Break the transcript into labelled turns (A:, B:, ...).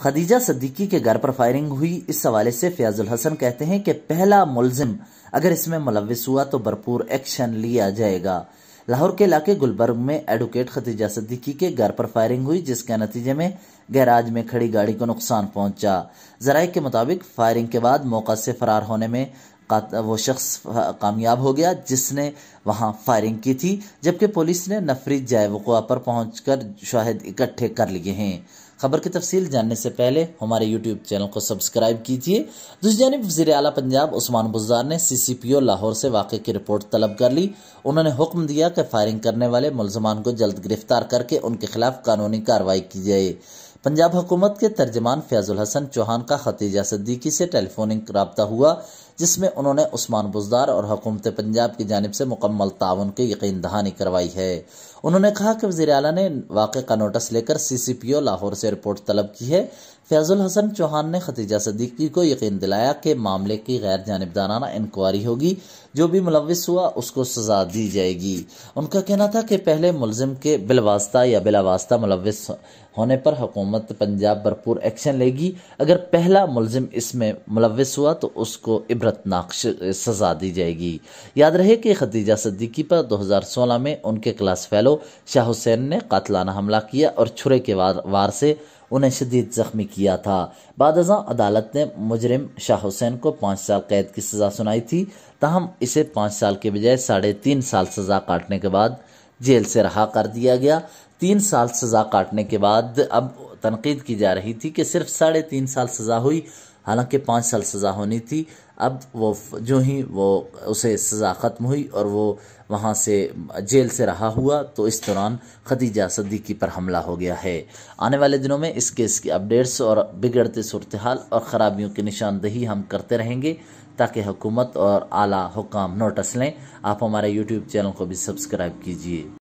A: खदीजा सदीकी के घर पर फायरिंग हुई इस हवाले से फयाजुल हसन कहते हैं कि पहला मुलजिम अगर इसमें मुलविस हुआ तो भरपूर एक्शन लिया जाएगा लाहौर के इलाके गुलबर्ग में एडवोकेट खदीजा सदीकी के घर पर फायरिंग हुई जिसके नतीजे में गैराज में खड़ी गाड़ी को नुकसान पहुंचा जराये के मुताबिक फायरिंग के बाद मौका से फरार होने में वो शख्स कामयाब हो गया जिसने वहां फायरिंग की थी जबकि पुलिस ने नफरी जायवकुआ पर पहुंचकर शाहिद इकट्ठे कर लिए हैं खबर की तफसील जानने से पहले हमारे यूट्यूब चैनल को सब्सक्राइब कीजिए दूसरी जानब वजीर अला पंजाब उस्मान बुजार ने सी सी पी ओ लाहौर से वाक़े की रिपोर्ट तलब कर ली उन्होंने हुक्म दिया कि फायरिंग करने वाले मुलजमान को जल्द गिरफ्तार करके उनके खिलाफ कानूनी कार्रवाई की जाए पंजाब हुकूमत के तर्जमान फैजुल हसन चौहान का खतीजा सद्दीकी से टेलीफोनिक रबता हुआ जिसमें उन्होंने उस्मान बुजदार और हुकूमत पंजाब की जानब से मुकम्मल ताउन की यकीन दहानी करवाई है उन्होंने कहा कि वजी अला ने वाक़ का नोटिस लेकर सी सी पी ओ लाहौर से रिपोर्ट तलब की है फैजुल हसन चौहान ने खतीजा सदीकी को यकीन दिलाया कि मामले की गैर जानबदाराना इंक्वायरी होगी जो भी मुलविस हुआ उसको सजा दी जाएगी उनका कहना था कि पहले मुलजिम के बिलवास्ता या बिलावास्ता मुलविस होने पर हुकूमत हुकूमत पंजाब भरपूर एक्शन लेगी अगर पहला मुलजिम इसमें मुलविस हुआ तो उसको इबरतनाक सजा दी जाएगी याद रहे कि खदीजा सद्दीकी पर 2016 में उनके क्लास फेलो शाह हुसैन ने कातलाना हमला किया और छुरे के वार, वार से उन्हें शदीद जख्मी किया था बाद अदालत ने मुजरिम शाह हुसैन को पाँच साल कैद की सज़ा सुनाई थी तहम इसे पाँच साल के बजाय साढ़े तीन साल सज़ा काटने के बाद जेल से रहा कर दिया गया तीन साल सज़ा काटने के बाद अब तनकीद की जा रही थी कि सिर्फ साढ़े तीन साल सज़ा हुई हालांकि पाँच साल सज़ा होनी थी अब वो जो ही वो उसे सज़ा ख़त्म हुई और वो वहाँ से जेल से रहा हुआ तो इस दौरान खदीजा सदीकी पर हमला हो गया है आने वाले दिनों में इस केस की अपडेट्स और बिगड़ते सूरत हाल और ख़राबियों की निशानदही हम करते रहेंगे ताकि हुकूमत और आला हुकाम नोटिस लें आप हमारे यूट्यूब चैनल को भी सब्सक्राइब कीजिए